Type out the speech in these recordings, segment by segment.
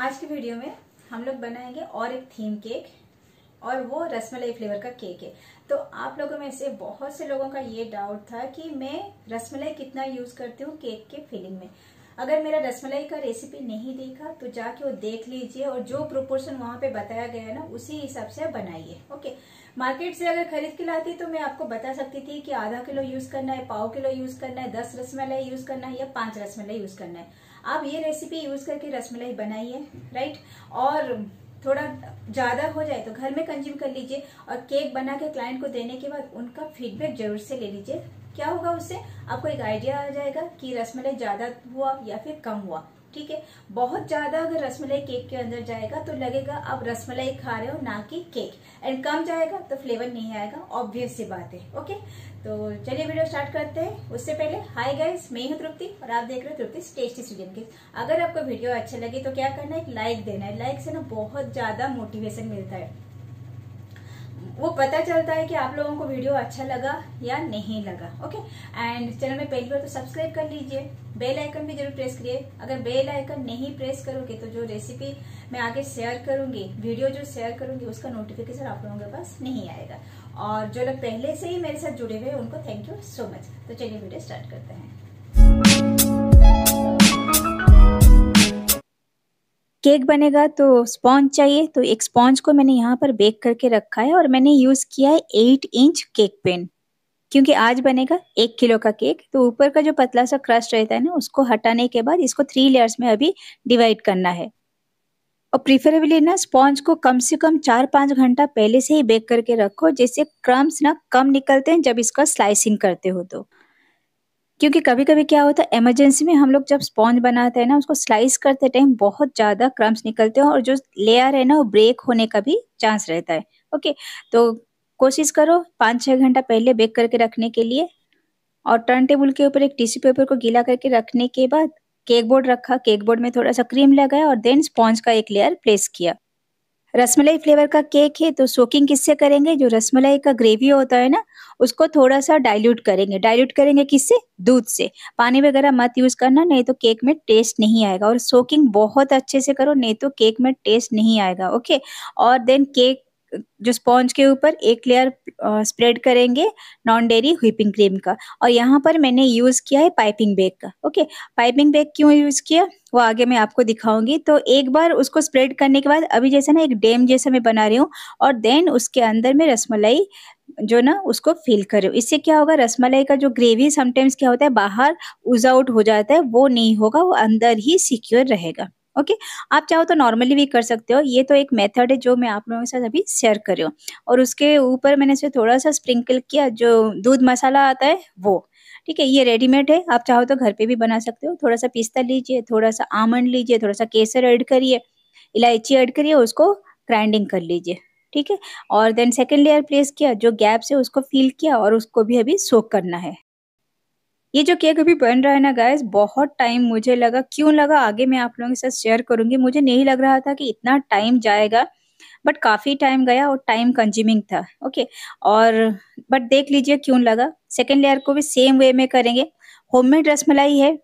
आज की वीडियो में हम लोग बनाएंगे और एक थीम केक और वो रसमलाई फ्लेवर का केक है तो आप लोगों में से बहुत से लोगों का ये डाउट था कि मैं रसमलाई कितना यूज करती हूँ केक के फिलिंग में अगर मेरा रसमलाई का रेसिपी नहीं देखा तो जाके वो देख लीजिए और जो प्रोपोर्शन वहां पे बताया गया है ना उसी हिसाब से आप बनाइए ओके मार्केट से अगर खरीद के लाती तो मैं आपको बता सकती थी कि आधा किलो यूज करना है पाव किलो यूज करना है दस रसमलाई यूज करना है या पांच रसमलाई यूज करना है आप ये रेसिपी यूज करके रसमलाई बनाइए राइट और थोड़ा ज़्यादा हो जाए तो घर में कंज्यूम कर लीजिए और केक बना के क्लाइंट को देने के बाद उनका फीडबैक जरूर से ले लीजिए क्या होगा उससे आपको एक आइडिया आ जाएगा कि रसमलाई ज़्यादा हुआ या फिर कम हुआ ठीक है बहुत ज्यादा अगर रसमलाई केक के अंदर जाएगा तो लगेगा आप रसमलाई खा रहे हो ना कि केक एंड कम जाएगा तो फ्लेवर नहीं आएगा ऑब्वियस सी बात है ओके तो चलिए वीडियो स्टार्ट करते हैं उससे पहले हाय गाइस मैं हूं तृप्ति और आप देख रहे हो तृप्ति टेस्टी स्टूडेंट के अगर आपको वीडियो अच्छा लगे तो क्या करना है लाइक देना है लाइक से ना बहुत ज्यादा मोटिवेशन मिलता है वो पता चलता है कि आप लोगों को वीडियो अच्छा लगा या नहीं लगा ओके एंड चैनल में पहली बार तो सब्सक्राइब कर लीजिए बेल आइकन भी जरूर प्रेस करिए अगर बेल आइकन नहीं प्रेस करोगे तो जो रेसिपी मैं आगे शेयर करूंगी वीडियो जो शेयर करूंगी उसका नोटिफिकेशन आप लोगों के पास नहीं आएगा और जो लोग पहले से ही मेरे साथ जुड़े हुए हैं उनको थैंक यू सो मच तो चलिए वीडियो स्टार्ट करते हैं केक बनेगा तो स्पॉन्ज चाहिए तो एक स्पॉन्ज को मैंने यहाँ पर बेक करके रखा है और मैंने यूज़ किया है एट इंच केक पेन क्योंकि आज बनेगा एक किलो का केक तो ऊपर का जो पतला सा क्रस्ट रहता है ना उसको हटाने के बाद इसको थ्री लेयर्स में अभी डिवाइड करना है और प्रिफरेबली ना स्पॉन्ज को कम से कम चार पाँच घंटा पहले से ही बेक करके रखो जिससे क्रम्स ना कम निकलते हैं जब इसका स्लाइसिंग करते हो तो क्योंकि कभी कभी क्या होता है इमरजेंसी में हम लोग जब स्पॉन्ज बनाते हैं ना उसको स्लाइस करते टाइम बहुत ज़्यादा क्रम्स निकलते हैं और जो लेयर है ना वो ब्रेक होने का भी चांस रहता है ओके तो कोशिश करो पाँच छः घंटा पहले बेक करके रखने के लिए और टर्न टेबल के ऊपर एक टिश्यू पेपर को गीला करके रखने के बाद केक बोर्ड रखा केक बोर्ड में थोड़ा सा क्रीम लगाया और देन स्पॉन्ज का एक लेयर प्लेस किया रसमलाई फ्लेवर का केक है तो सोकिंग किससे करेंगे जो रसमलाई का ग्रेवी होता है ना उसको थोड़ा सा डाइल्यूट करेंगे डाइल्यूट करेंगे किससे दूध से पानी वगैरह मत यूज़ करना नहीं तो केक में टेस्ट नहीं आएगा और सोकिंग बहुत अच्छे से करो नहीं तो केक में टेस्ट नहीं आएगा ओके और देन केक जो स्पॉन्ज के ऊपर एक लेयर स्प्रेड करेंगे नॉन डेरी व्हीपिंग क्रीम का और यहाँ पर मैंने यूज़ किया है पाइपिंग बैग का ओके पाइपिंग बैग क्यों यूज़ किया वो आगे मैं आपको दिखाऊंगी तो एक बार उसको स्प्रेड करने के बाद अभी जैसे ना एक डैम जैसा मैं बना रही हूँ और देन उसके अंदर मैं रसमलाई जो ना उसको फिल हूँ इससे क्या होगा रसमलाई का जो ग्रेवी समटाइम्स क्या होता है बाहर उज आउट हो जाता है वो नहीं होगा वो अंदर ही सिक्योर रहेगा ओके आप चाहो तो नॉर्मली भी कर सकते हो ये तो एक मेथड है जो मैं आप लोगों के साथ अभी शेयर कर रही हूँ और उसके ऊपर मैंने इसे थोड़ा सा स्प्रिंकल किया जो दूध मसाला आता है वो ठीक है ये रेडीमेड है आप चाहो तो घर पे भी बना सकते हो थोड़ा सा पिस्ता लीजिए थोड़ा सा आमंड लीजिए थोड़ा सा केसर ऐड करिए इलायची ऐड करिए उसको ग्राइंडिंग कर लीजिए ठीक है और देन सेकेंड लेयर प्लेस किया जो गैप्स है उसको फिल किया और उसको भी अभी सोक करना है ये जो केक अभी बन रहा है ना गाइस बहुत टाइम मुझे लगा क्यों लगा आगे मैं आप लोगों के साथ शेयर करूंगी मुझे नहीं लग रहा था कि इतना टाइम जाएगा बट काफ़ी टाइम गया और टाइम कंज्यूमिंग था ओके और बट देख लीजिए क्यों लगा सेकेंड लेयर को भी सेम वे में करेंगे होममेड रसमलाई है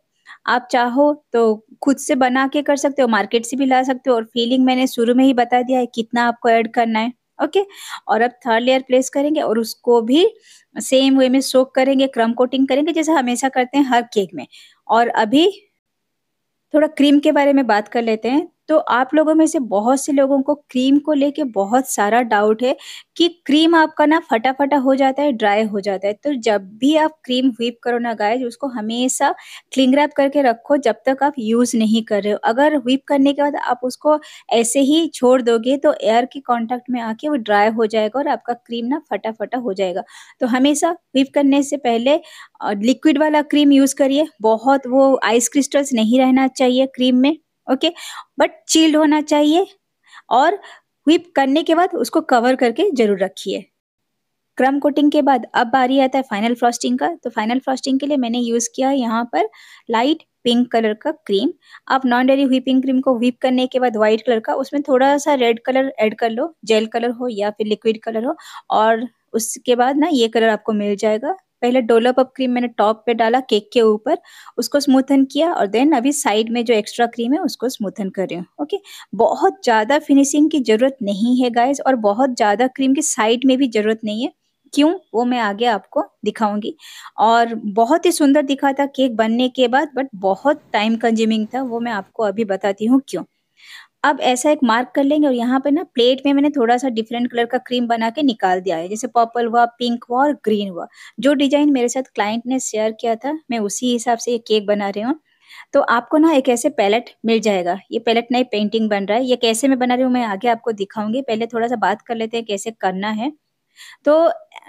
आप चाहो तो खुद से बना के कर सकते हो मार्केट से भी ला सकते हो और फीलिंग मैंने शुरू में ही बता दिया है कितना आपको ऐड करना है ओके और अब थर्ड लेयर प्लेस करेंगे और उसको भी सेम वे में सोक करेंगे क्रम कोटिंग करेंगे जैसे हमेशा करते हैं हर केक में और अभी थोड़ा क्रीम के बारे में बात कर लेते हैं तो आप लोगों में से बहुत से लोगों को क्रीम को लेके बहुत सारा डाउट है कि क्रीम आपका ना फटाफटा हो जाता है ड्राई हो जाता है तो जब भी आप क्रीम व्हीप करो ना गाय उसको हमेशा क्लिंग रैप करके रखो जब तक आप यूज़ नहीं कर रहे हो अगर व्हीप करने के बाद आप उसको ऐसे ही छोड़ दोगे तो एयर के कॉन्टेक्ट में आके वो ड्राई हो जाएगा और आपका क्रीम ना फटाफटा हो जाएगा तो हमेशा व्हीप करने से पहले लिक्विड वाला क्रीम यूज़ करिए बहुत वो आइस क्रिस्टल्स नहीं रहना चाहिए क्रीम में ओके बट चील्ड होना चाहिए और व्हिप करने के बाद उसको कवर करके जरूर रखिए क्रम कोटिंग के बाद अब बारी आता है फाइनल फ्रॉस्टिंग का तो फाइनल फ्रॉस्टिंग के लिए मैंने यूज़ किया है यहाँ पर लाइट पिंक कलर का क्रीम आप नॉन डेरी व्हीपिंग क्रीम को व्हीप करने के बाद व्हाइट कलर का उसमें थोड़ा सा रेड कलर ऐड कर लो जेल कलर हो या फिर लिक्विड कलर हो और उसके बाद ना ये कलर आपको मिल जाएगा पहले डोलप अप क्रीम मैंने टॉप पे डाला केक के ऊपर उसको स्मूथन किया और देन अभी साइड में जो एक्स्ट्रा क्रीम है उसको स्मूथन कर रही हूँ ओके बहुत ज़्यादा फिनिशिंग की ज़रूरत नहीं है गाइज और बहुत ज़्यादा क्रीम की साइड में भी ज़रूरत नहीं है क्यों वो मैं आगे आपको दिखाऊंगी और बहुत ही सुंदर दिखा था केक बनने के बाद बट बहुत टाइम कंज्यूमिंग था वो मैं आपको अभी बताती हूँ क्यों अब ऐसा एक मार्क कर लेंगे और यहाँ पे ना प्लेट में मैंने थोड़ा सा डिफरेंट कलर का क्रीम बना के निकाल दिया है जैसे पर्पल हुआ पिंक हुआ और ग्रीन हुआ जो डिजाइन मेरे साथ क्लाइंट ने शेयर किया था मैं उसी हिसाब से ये केक बना रही हूँ तो आपको ना एक ऐसे पैलेट मिल जाएगा ये पैलेट नई पेंटिंग बन रहा है ये कैसे मैं बना रही हूँ मैं आगे आपको दिखाऊंगी पहले थोड़ा सा बात कर लेते हैं कैसे करना है तो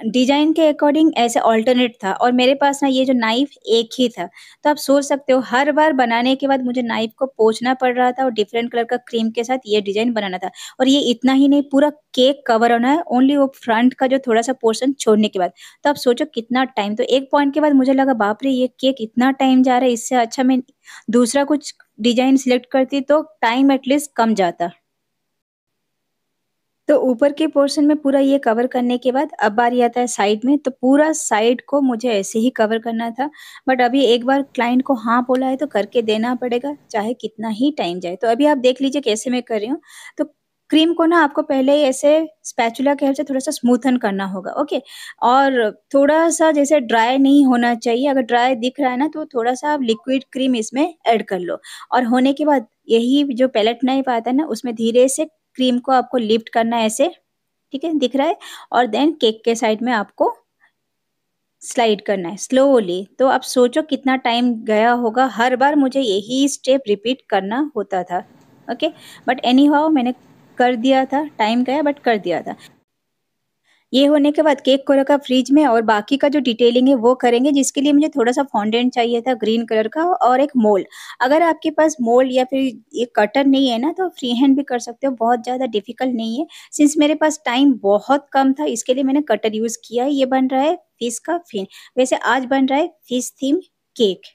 डिजाइन के अकॉर्डिंग ऐसे ऑल्टरनेट था और मेरे पास ना ये जो नाइफ एक ही था तो आप सोच सकते हो हर बार बनाने के बाद मुझे नाइफ को पोछना पड़ रहा था और डिफरेंट कलर का क्रीम के साथ ये डिजाइन बनाना था और ये इतना ही नहीं पूरा केक कवर होना है ओनली वो फ्रंट का जो थोड़ा सा पोर्सन छोड़ने के बाद तो आप सोचो कितना टाइम तो एक पॉइंट के बाद मुझे लगा बाप रे ये केक इतना टाइम जा रहा है इससे अच्छा मैं दूसरा कुछ डिजाइन सिलेक्ट करती तो टाइम एटलीस्ट कम जाता तो ऊपर के पोर्शन में पूरा ये कवर करने के बाद अब बारी आता है साइड में तो पूरा साइड को मुझे ऐसे ही कवर करना था बट अभी एक बार क्लाइंट को हाँ बोला है तो करके देना पड़ेगा चाहे कितना ही टाइम जाए तो अभी आप देख लीजिए कैसे मैं कर रही हूँ तो क्रीम को ना आपको पहले ही ऐसे स्पैचुला के हेल्प से थोड़ा सा स्मूथन करना होगा ओके और थोड़ा सा जैसे ड्राई नहीं होना चाहिए अगर ड्राई दिख रहा है ना तो थोड़ा सा आप लिक्विड क्रीम इसमें ऐड कर लो और होने के बाद यही जो पैलेट नहीं पाता है ना उसमें धीरे से क्रीम को आपको लिफ्ट करना है ऐसे ठीक है दिख रहा है और देन केक के साइड में आपको स्लाइड करना है स्लोली तो आप सोचो कितना टाइम गया होगा हर बार मुझे यही स्टेप रिपीट करना होता था ओके बट एनी हाउ मैंने कर दिया था टाइम गया बट कर दिया था ये होने के बाद केक को रखा फ्रिज में और बाकी का जो डिटेलिंग है वो करेंगे जिसके लिए मुझे थोड़ा सा फाउंडेंट चाहिए था ग्रीन कलर का और एक मोल्ड अगर आपके पास मोल्ड या फिर ये कटर नहीं है ना तो फ्री हैंड भी कर सकते हो बहुत ज़्यादा डिफिकल्ट नहीं है सिंस मेरे पास टाइम बहुत कम था इसके लिए मैंने कटर यूज़ किया ये बन रहा है फिश का फिन वैसे आज बन रहा है फिश थीम केक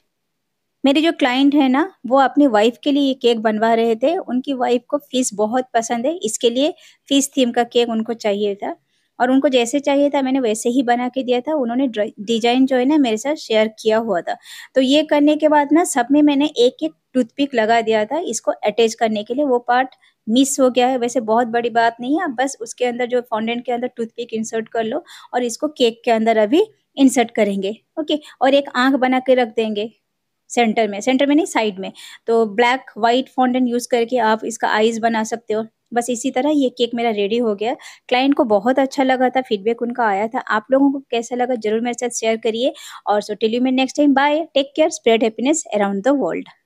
मेरे जो क्लाइंट है ना वो अपनी वाइफ के लिए ये केक बनवा रहे थे उनकी वाइफ को फिश बहुत पसंद है इसके लिए फिश थीम का केक उनको चाहिए था और उनको जैसे चाहिए था मैंने वैसे ही बना के दिया था उन्होंने डिजाइन जो है ना मेरे साथ शेयर किया हुआ था तो ये करने के बाद ना सब में मैंने एक एक टूथपिक लगा दिया था इसको अटैच करने के लिए वो पार्ट मिस हो गया है वैसे बहुत बड़ी बात नहीं है आप बस उसके अंदर जो फाउंडेंट के अंदर टूथपिक इंसर्ट कर लो और इसको केक के अंदर अभी इंसर्ट करेंगे ओके और एक आंख बना के रख देंगे सेंटर में सेंटर में नहीं साइड में तो ब्लैक व्हाइट फाउंडेंट यूज़ करके आप इसका आइज़ बना सकते हो बस इसी तरह ये केक मेरा रेडी हो गया क्लाइंट को बहुत अच्छा लगा था फीडबैक उनका आया था आप लोगों को कैसा लगा जरूर मेरे साथ शेयर करिए और सो टेल यू मैं next time bye take care spread happiness around the world